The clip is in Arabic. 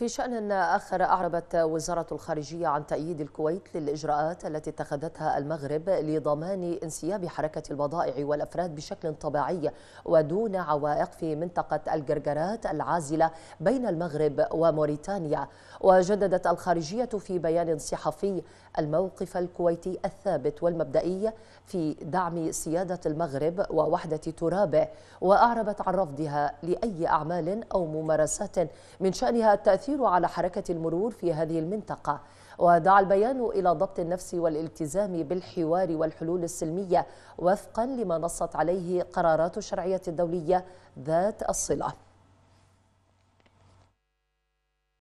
في شأن آخر أعربت وزارة الخارجية عن تأييد الكويت للإجراءات التي اتخذتها المغرب لضمان انسياب حركة البضائع والأفراد بشكل طبيعي ودون عوائق في منطقة الجرجرات العازلة بين المغرب وموريتانيا وجددت الخارجية في بيان صحفي الموقف الكويتي الثابت والمبدئي في دعم سيادة المغرب ووحدة ترابه وأعربت عن رفضها لأي أعمال أو ممارسات من شأنها التأثير الأخير على حركة المرور في هذه المنطقة ودعا البيان إلى ضبط النفس والالتزام بالحوار والحلول السلمية وفقا لما نصت عليه قرارات الشرعية الدولية ذات الصلة